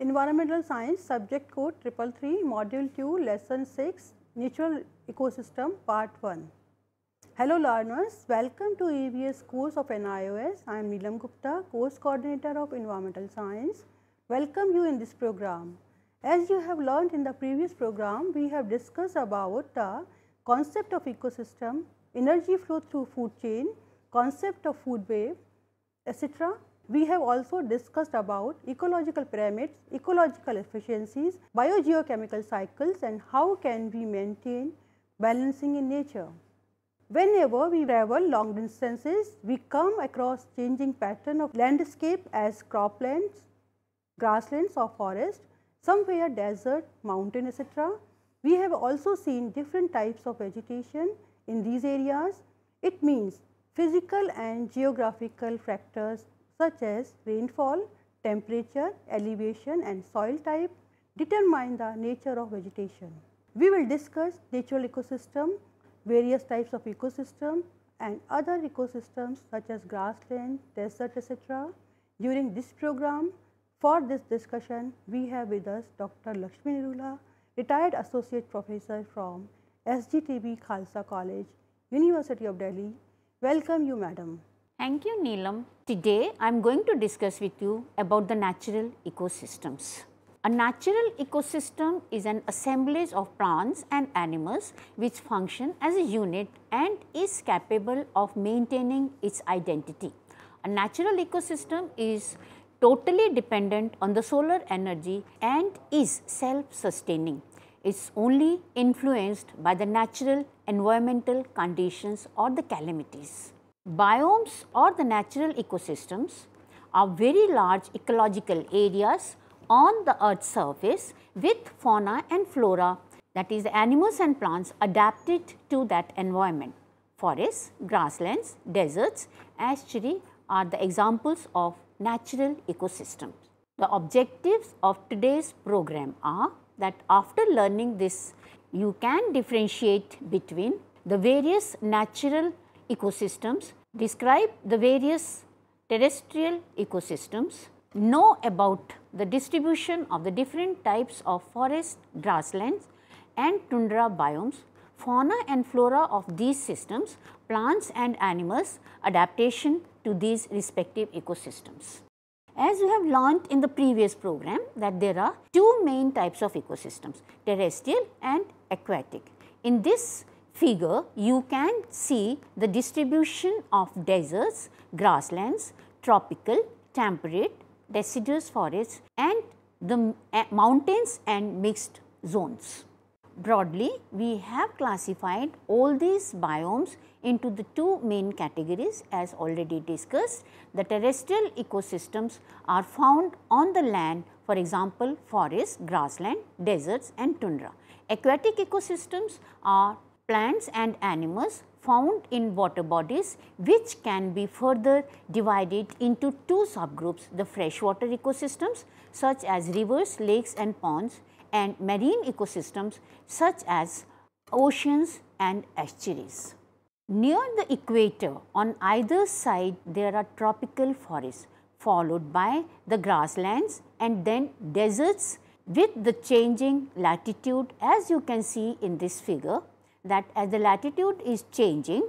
Environmental Science subject code 333 module 2 lesson 6 natural ecosystem part 1. Hello learners welcome to EBS course of NIOS. I am Neelam Gupta course coordinator of environmental science. Welcome you in this program. As you have learned in the previous program we have discussed about the concept of ecosystem, energy flow through food chain, concept of food wave etc. We have also discussed about ecological pyramids, ecological efficiencies, biogeochemical cycles and how can we maintain balancing in nature. Whenever we travel long distances, we come across changing pattern of landscape as croplands, grasslands or forest, somewhere desert, mountain etc. We have also seen different types of vegetation in these areas. It means physical and geographical factors such as rainfall, temperature, elevation and soil type determine the nature of vegetation. We will discuss natural ecosystem, various types of ecosystem and other ecosystems such as grassland, desert etc. During this program, for this discussion, we have with us Dr. Lakshmi Nirula, retired associate professor from SGTB Khalsa College, University of Delhi. Welcome you, madam. Thank you Neelam. Today I am going to discuss with you about the natural ecosystems. A natural ecosystem is an assemblage of plants and animals which function as a unit and is capable of maintaining its identity. A natural ecosystem is totally dependent on the solar energy and is self-sustaining. It's only influenced by the natural environmental conditions or the calamities. Biomes or the natural ecosystems are very large ecological areas on the earth's surface with fauna and flora that is animals and plants adapted to that environment. Forests, grasslands, deserts, estuary are the examples of natural ecosystems. The objectives of today's program are that after learning this you can differentiate between the various natural ecosystems describe the various terrestrial ecosystems, know about the distribution of the different types of forest, grasslands and tundra biomes, fauna and flora of these systems, plants and animals adaptation to these respective ecosystems. As we have learnt in the previous program that there are two main types of ecosystems, terrestrial and aquatic. In this figure you can see the distribution of deserts, grasslands, tropical, temperate, deciduous forests and the eh, mountains and mixed zones. Broadly, we have classified all these biomes into the two main categories as already discussed. The terrestrial ecosystems are found on the land for example, forests, grassland, deserts and tundra. Aquatic ecosystems are plants and animals found in water bodies which can be further divided into two subgroups the freshwater ecosystems such as rivers, lakes and ponds and marine ecosystems such as oceans and estuaries. Near the equator on either side there are tropical forests followed by the grasslands and then deserts with the changing latitude as you can see in this figure that as the latitude is changing,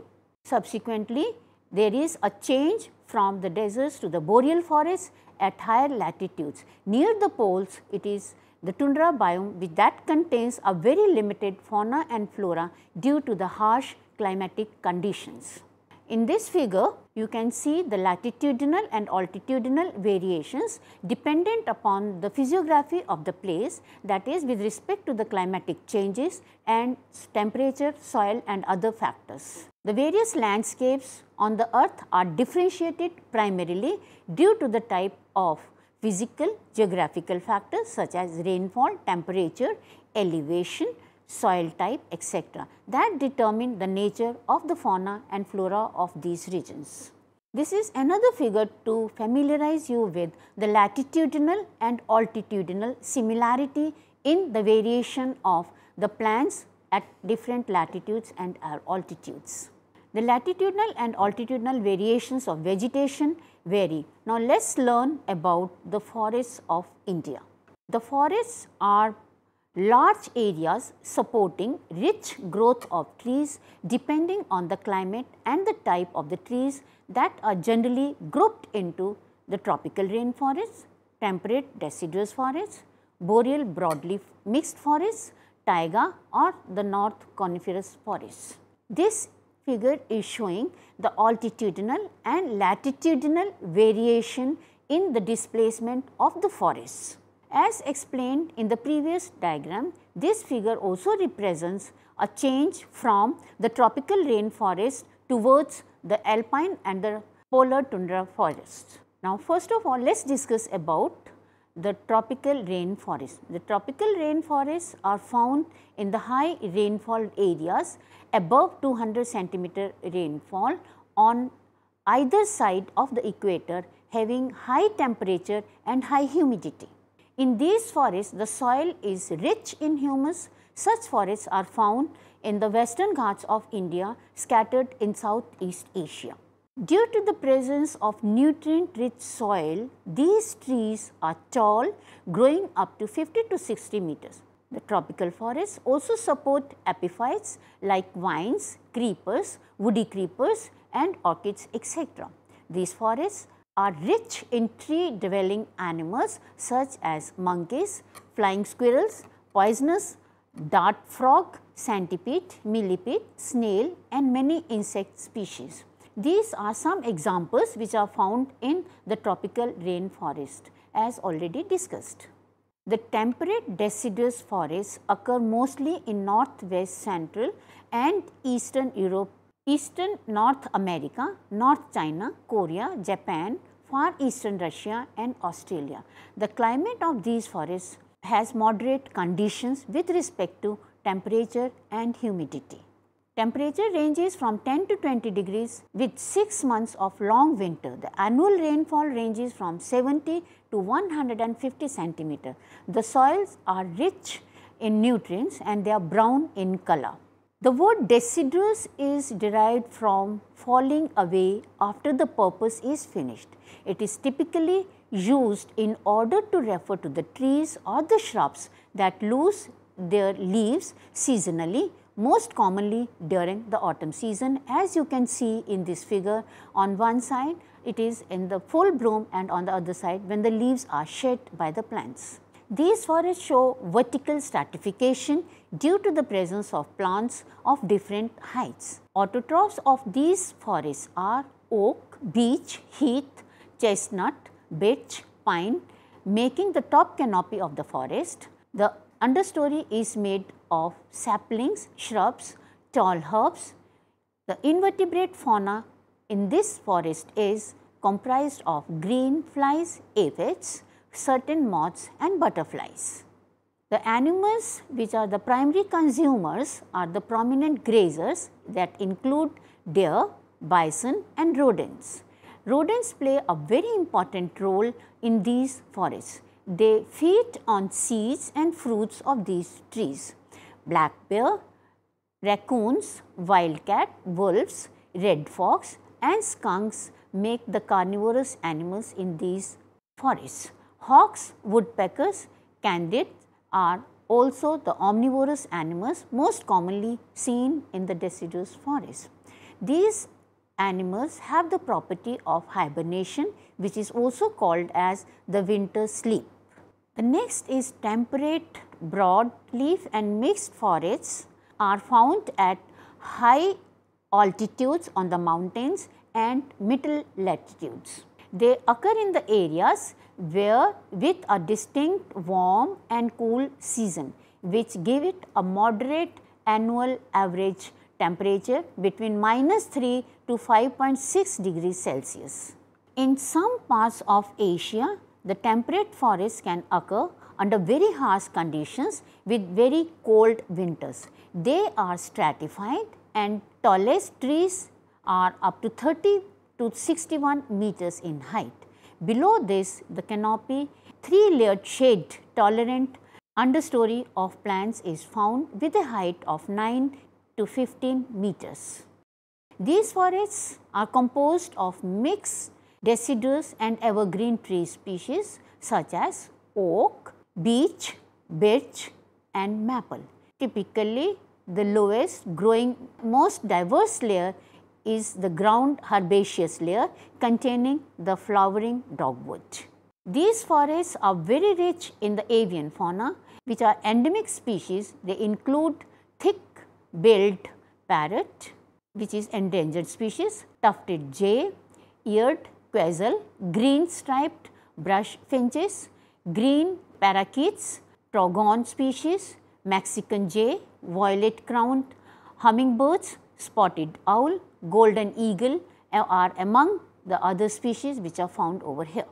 subsequently there is a change from the deserts to the boreal forests at higher latitudes. Near the poles, it is the tundra biome which that contains a very limited fauna and flora due to the harsh climatic conditions. In this figure, you can see the latitudinal and altitudinal variations dependent upon the physiography of the place that is with respect to the climatic changes and temperature, soil and other factors. The various landscapes on the earth are differentiated primarily due to the type of physical geographical factors such as rainfall, temperature, elevation, soil type etc. that determine the nature of the fauna and flora of these regions. This is another figure to familiarize you with the latitudinal and altitudinal similarity in the variation of the plants at different latitudes and uh, altitudes. The latitudinal and altitudinal variations of vegetation vary. Now, let us learn about the forests of India. The forests are large areas supporting rich growth of trees depending on the climate and the type of the trees that are generally grouped into the tropical rainforests, temperate deciduous forests, boreal broadleaf mixed forests, taiga or the north coniferous forests. This figure is showing the altitudinal and latitudinal variation in the displacement of the forests. As explained in the previous diagram, this figure also represents a change from the tropical rainforest towards the alpine and the polar tundra forests. Now, first of all, let us discuss about the tropical rainforest. The tropical rainforests are found in the high rainfall areas above 200 centimeter rainfall on either side of the equator having high temperature and high humidity. In these forests, the soil is rich in humus. Such forests are found in the western Ghats of India scattered in Southeast Asia. Due to the presence of nutrient-rich soil, these trees are tall, growing up to 50 to 60 meters. The tropical forests also support epiphytes like vines, creepers, woody creepers and orchids etc. These forests are rich in tree dwelling animals such as monkeys, flying squirrels, poisonous, dart frog, centipede, millipede, snail and many insect species. These are some examples which are found in the tropical rainforest as already discussed. The temperate deciduous forests occur mostly in northwest central and eastern Europe, eastern North America, North China, Korea, Japan, far eastern Russia and Australia. The climate of these forests has moderate conditions with respect to temperature and humidity. Temperature ranges from 10 to 20 degrees with 6 months of long winter. The annual rainfall ranges from 70 to 150 centimeter. The soils are rich in nutrients and they are brown in color. The word deciduous is derived from falling away after the purpose is finished. It is typically used in order to refer to the trees or the shrubs that lose their leaves seasonally most commonly during the autumn season as you can see in this figure on one side it is in the full bloom and on the other side when the leaves are shed by the plants. These forests show vertical stratification due to the presence of plants of different heights. Autotrophs of these forests are oak, beech, heath, chestnut, birch, pine, making the top canopy of the forest. The understory is made of saplings, shrubs, tall herbs. The invertebrate fauna in this forest is comprised of green flies, aphids, certain moths and butterflies. The animals which are the primary consumers are the prominent grazers that include deer, bison and rodents. Rodents play a very important role in these forests. They feed on seeds and fruits of these trees. Black bear, raccoons, wildcat, wolves, red fox and skunks make the carnivorous animals in these forests. Hawks, woodpeckers, candids are also the omnivorous animals most commonly seen in the deciduous forest. These animals have the property of hibernation which is also called as the winter sleep. The next is temperate broadleaf and mixed forests are found at high altitudes on the mountains and middle latitudes. They occur in the areas where with a distinct warm and cool season which give it a moderate annual average temperature between minus 3 to 5.6 degrees Celsius. In some parts of Asia, the temperate forests can occur under very harsh conditions with very cold winters. They are stratified and tallest trees are up to 30 to 61 meters in height. Below this, the canopy, three-layered shade tolerant understory of plants is found with a height of 9 to 15 meters. These forests are composed of mixed deciduous and evergreen tree species such as oak, beech, birch and maple. Typically, the lowest growing most diverse layer is the ground herbaceous layer containing the flowering dogwood. These forests are very rich in the avian fauna which are endemic species. They include thick-billed parrot which is endangered species, tufted jay, eared quetzal, green striped brush finches, green parakeets, trogon species, Mexican jay, violet-crowned hummingbirds, spotted owl, golden eagle are among the other species which are found over here.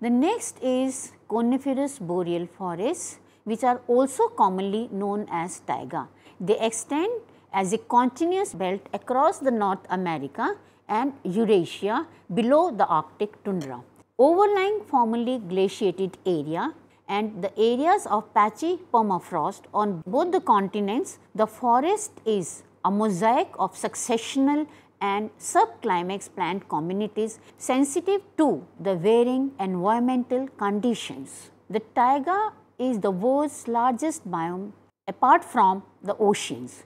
The next is coniferous boreal forests which are also commonly known as taiga. They extend as a continuous belt across the North America and Eurasia below the Arctic tundra, overlying formerly glaciated area and the areas of patchy permafrost on both the continents, the forest is a mosaic of successional and subclimax plant communities sensitive to the varying environmental conditions. The taiga is the world's largest biome apart from the oceans.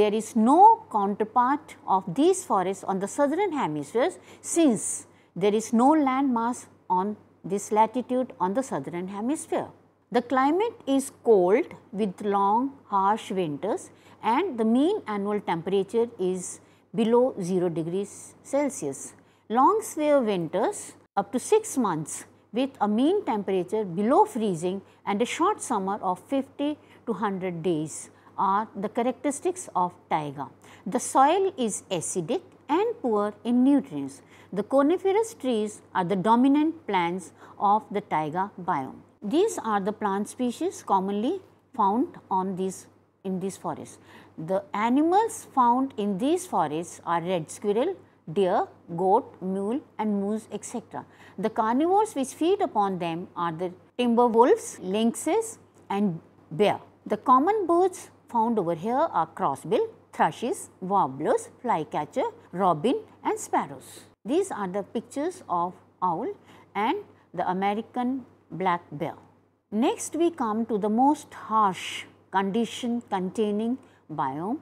There is no counterpart of these forests on the southern hemispheres since there is no landmass on this latitude on the southern hemisphere. The climate is cold with long harsh winters and the mean annual temperature is below 0 degrees Celsius. Long severe winters up to 6 months with a mean temperature below freezing and a short summer of 50 to 100 days are the characteristics of taiga. The soil is acidic and poor in nutrients. The coniferous trees are the dominant plants of the taiga biome. These are the plant species commonly found on these in these forests. The animals found in these forests are red squirrel, deer, goat, mule and moose etc. The carnivores which feed upon them are the timber wolves, lynxes and bear. The common birds found over here are crossbill, thrushes, warblers, flycatcher, robin and sparrows. These are the pictures of owl and the American black bear. Next we come to the most harsh condition containing biome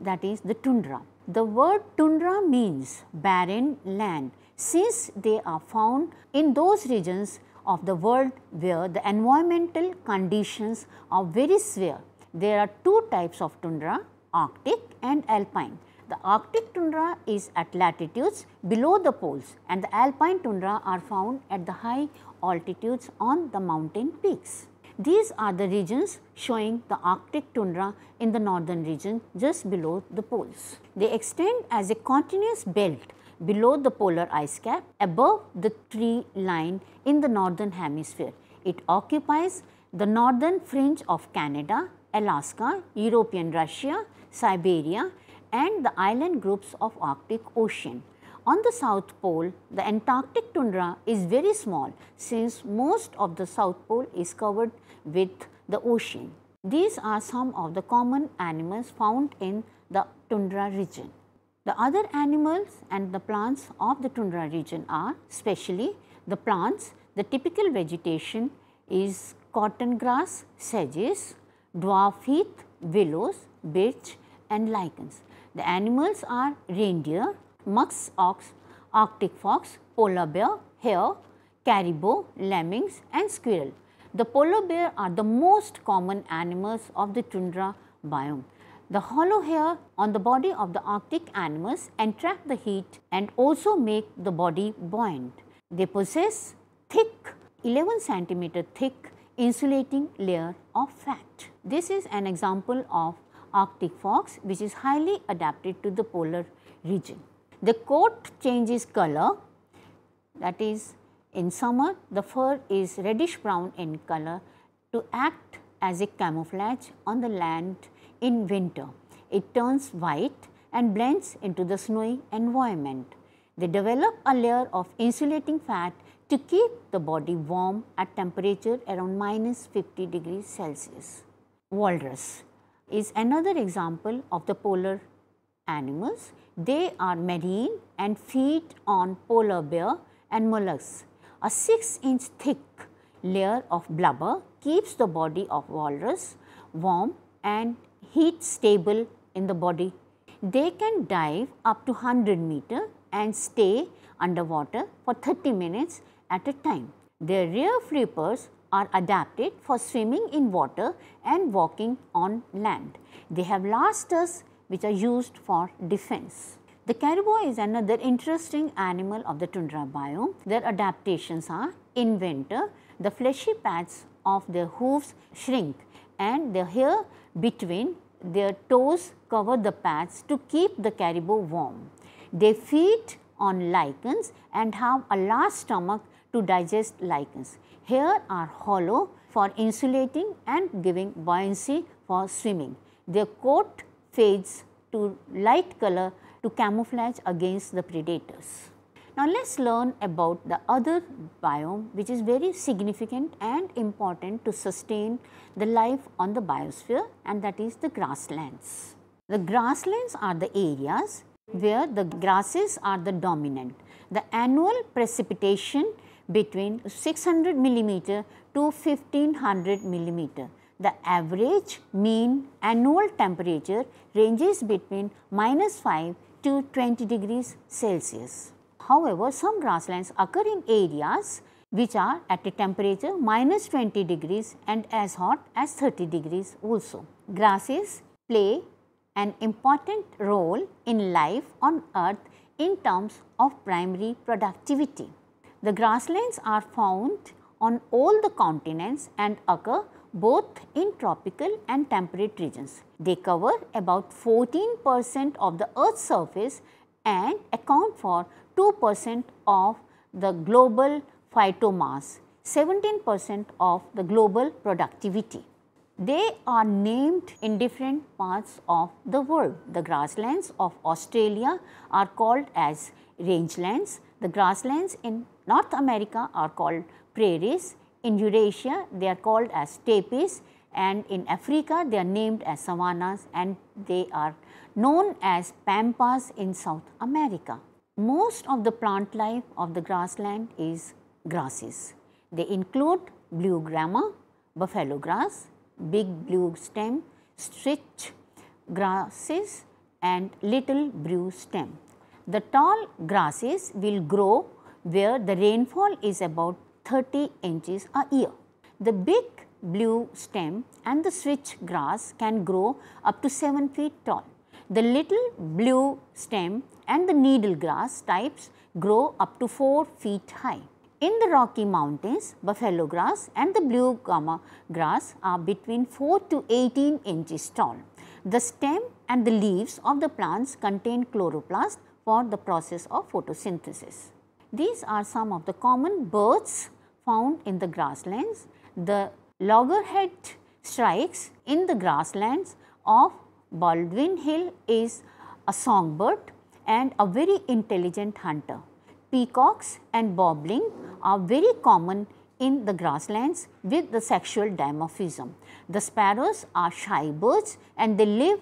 that is the tundra. The word tundra means barren land since they are found in those regions of the world where the environmental conditions are very severe. There are two types of tundra, Arctic and Alpine. The Arctic tundra is at latitudes below the poles and the Alpine tundra are found at the high altitudes on the mountain peaks. These are the regions showing the Arctic tundra in the northern region just below the poles. They extend as a continuous belt below the polar ice cap above the tree line in the northern hemisphere. It occupies the northern fringe of Canada, Alaska, European Russia, Siberia and the island groups of Arctic Ocean. On the South Pole, the Antarctic tundra is very small since most of the South Pole is covered with the ocean. These are some of the common animals found in the tundra region. The other animals and the plants of the tundra region are especially the plants, the typical vegetation is cotton grass, sedges, dwarf heath, willows, birch and lichens. The animals are reindeer, musk ox, arctic fox, polar bear, hare, caribou, lemmings and squirrel. The polar bear are the most common animals of the tundra biome. The hollow hair on the body of the arctic animals entrap the heat and also make the body buoyant. They possess thick 11 centimeter thick insulating layer of fat. This is an example of arctic fox which is highly adapted to the polar region. The coat changes color that is in summer the fur is reddish brown in color to act as a camouflage on the land in winter. It turns white and blends into the snowy environment. They develop a layer of insulating fat to keep the body warm at temperature around minus 50 degrees Celsius. Walrus is another example of the polar animals. They are marine and feed on polar bear and mollusks. A 6 inch thick layer of blubber keeps the body of walrus warm and heat stable in the body. They can dive up to 100 meter and stay underwater for 30 minutes at a time. Their rear flippers are adapted for swimming in water and walking on land. They have last which are used for defense. The caribou is another interesting animal of the tundra biome. Their adaptations are in winter, the fleshy pads of their hooves shrink and the hair between their toes cover the pads to keep the caribou warm. They feed on lichens and have a large stomach to digest lichens. Hair are hollow for insulating and giving buoyancy for swimming. Their coat fades to light color to camouflage against the predators. Now, let us learn about the other biome which is very significant and important to sustain the life on the biosphere and that is the grasslands. The grasslands are the areas where the grasses are the dominant. The annual precipitation between 600 millimeter to 1500 millimeter the average mean annual temperature ranges between minus 5 to 20 degrees Celsius. However, some grasslands occur in areas which are at a temperature minus 20 degrees and as hot as 30 degrees also. Grasses play an important role in life on earth in terms of primary productivity. The grasslands are found on all the continents and occur both in tropical and temperate regions. They cover about 14 percent of the Earth's surface and account for 2 percent of the global phytomass, 17 percent of the global productivity. They are named in different parts of the world. The grasslands of Australia are called as rangelands. The grasslands in North America are called prairies in Eurasia, they are called as tapis and in Africa, they are named as savannas and they are known as pampas in South America. Most of the plant life of the grassland is grasses. They include blue grama, buffalo grass, big blue stem, stretch grasses and little blue stem. The tall grasses will grow where the rainfall is about 30 inches a year. The big blue stem and the switch grass can grow up to 7 feet tall. The little blue stem and the needle grass types grow up to 4 feet high. In the Rocky Mountains, buffalo grass and the blue gamma grass are between 4 to 18 inches tall. The stem and the leaves of the plants contain chloroplast for the process of photosynthesis. These are some of the common birds found in the grasslands. The loggerhead strikes in the grasslands of Baldwin Hill is a songbird and a very intelligent hunter. Peacocks and bobbling are very common in the grasslands with the sexual dimorphism. The sparrows are shy birds and they live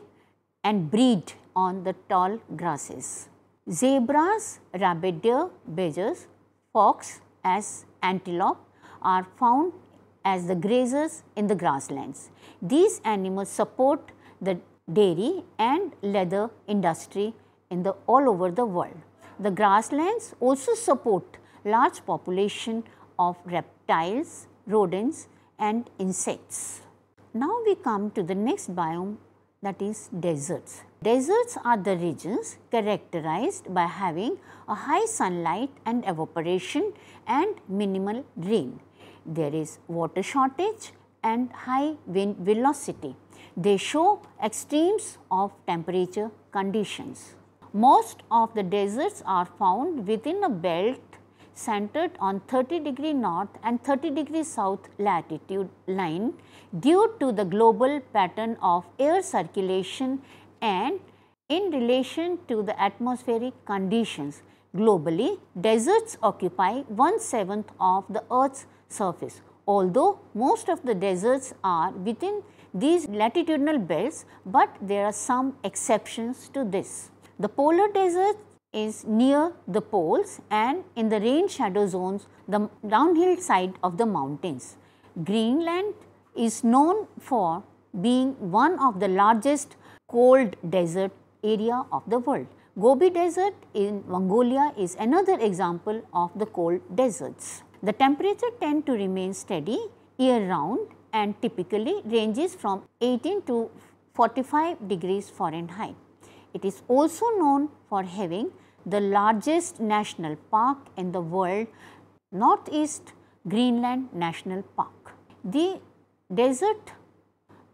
and breed on the tall grasses. Zebras, rabbit deer, badgers, fox, as antelope are found as the grazers in the grasslands. These animals support the dairy and leather industry in the all over the world. The grasslands also support large population of reptiles, rodents and insects. Now we come to the next biome that is deserts. Deserts are the regions characterized by having a high sunlight and evaporation and minimal rain. There is water shortage and high wind velocity. They show extremes of temperature conditions. Most of the deserts are found within a belt centered on 30 degree north and 30 degree south latitude line due to the global pattern of air circulation and in relation to the atmospheric conditions globally, deserts occupy one-seventh of the Earth's surface. Although most of the deserts are within these latitudinal belts, but there are some exceptions to this. The polar desert is near the poles and in the rain shadow zones, the downhill side of the mountains. Greenland is known for being one of the largest cold desert area of the world. Gobi Desert in Mongolia is another example of the cold deserts. The temperature tend to remain steady year round and typically ranges from 18 to 45 degrees Fahrenheit. It is also known for having the largest national park in the world Northeast Greenland National Park. The desert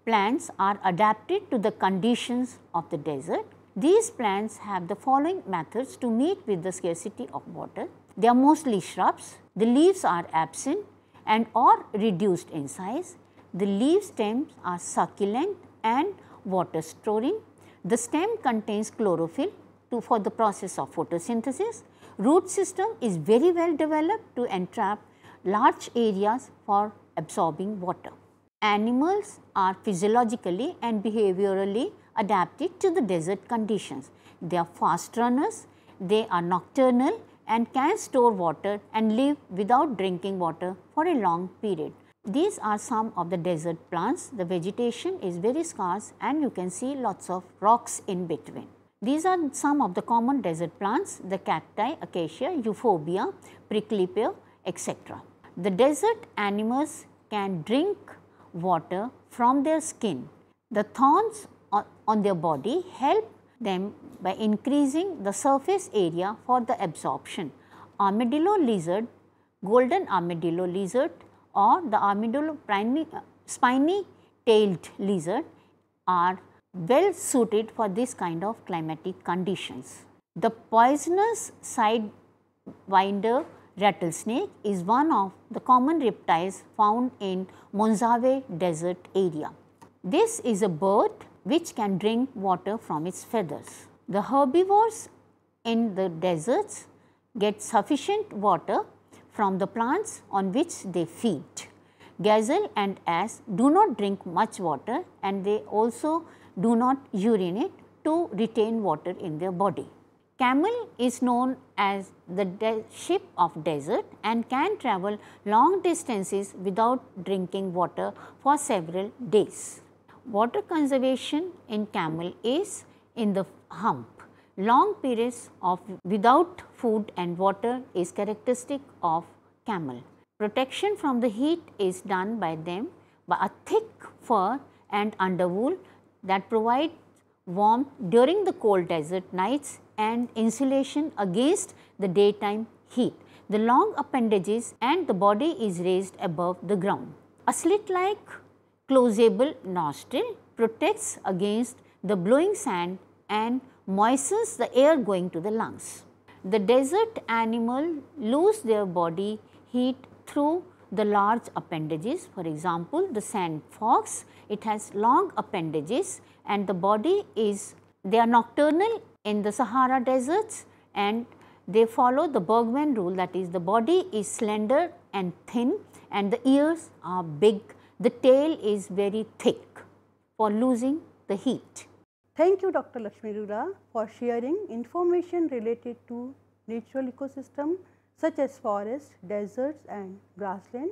plants are adapted to the conditions of the desert. These plants have the following methods to meet with the scarcity of water. They are mostly shrubs, the leaves are absent and or reduced in size. The leaf stems are succulent and water storing. The stem contains chlorophyll to, for the process of photosynthesis. Root system is very well developed to entrap large areas for absorbing water. Animals are physiologically and behaviorally adapted to the desert conditions. They are fast runners, they are nocturnal and can store water and live without drinking water for a long period. These are some of the desert plants. The vegetation is very scarce and you can see lots of rocks in between. These are some of the common desert plants, the cacti, acacia, euphorbia, prickly pear, etc. The desert animals can drink water from their skin. The thorns on their body help them by increasing the surface area for the absorption. Armadillo lizard, golden armadillo lizard or the armadillo uh, spiny tailed lizard are well suited for this kind of climatic conditions. The poisonous sidewinder Rattlesnake is one of the common reptiles found in Monzave desert area. This is a bird which can drink water from its feathers. The herbivores in the deserts get sufficient water from the plants on which they feed. Gazelle and ass do not drink much water and they also do not urinate to retain water in their body. Camel is known as the ship of desert and can travel long distances without drinking water for several days. Water conservation in camel is in the hump. Long periods of without food and water is characteristic of camel. Protection from the heat is done by them by a thick fur and underwool that provides warmth during the cold desert nights and insulation against the daytime heat. The long appendages and the body is raised above the ground. A slit-like closable nostril protects against the blowing sand and moistens the air going to the lungs. The desert animal lose their body heat through the large appendages. For example, the sand fox, it has long appendages and the body is, they are nocturnal in the Sahara deserts and they follow the Bergman rule that is the body is slender and thin and the ears are big, the tail is very thick for losing the heat. Thank you Dr. Lakshmi Rura for sharing information related to natural ecosystem such as forests, deserts and grassland.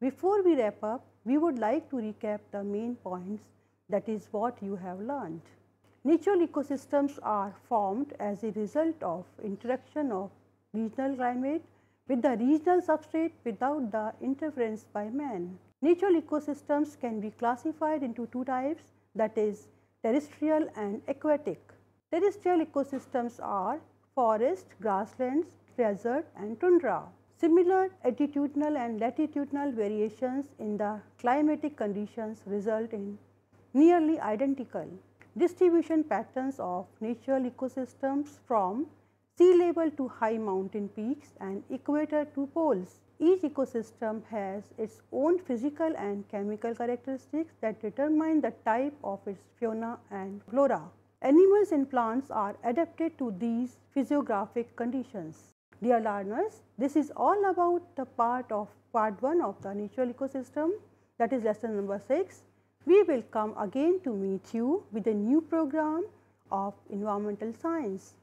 Before we wrap up, we would like to recap the main points that is what you have learned. Natural ecosystems are formed as a result of interaction of regional climate with the regional substrate without the interference by man. Natural ecosystems can be classified into two types that is terrestrial and aquatic. Terrestrial ecosystems are forest, grasslands, desert and tundra. Similar altitudinal and latitudinal variations in the climatic conditions result in nearly identical distribution patterns of natural ecosystems from sea level to high mountain peaks and equator to poles. Each ecosystem has its own physical and chemical characteristics that determine the type of its fauna and flora. Animals and plants are adapted to these physiographic conditions. Dear learners, this is all about the part of part 1 of the natural ecosystem that is lesson number 6 we will come again to meet you with a new program of environmental science.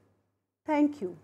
Thank you.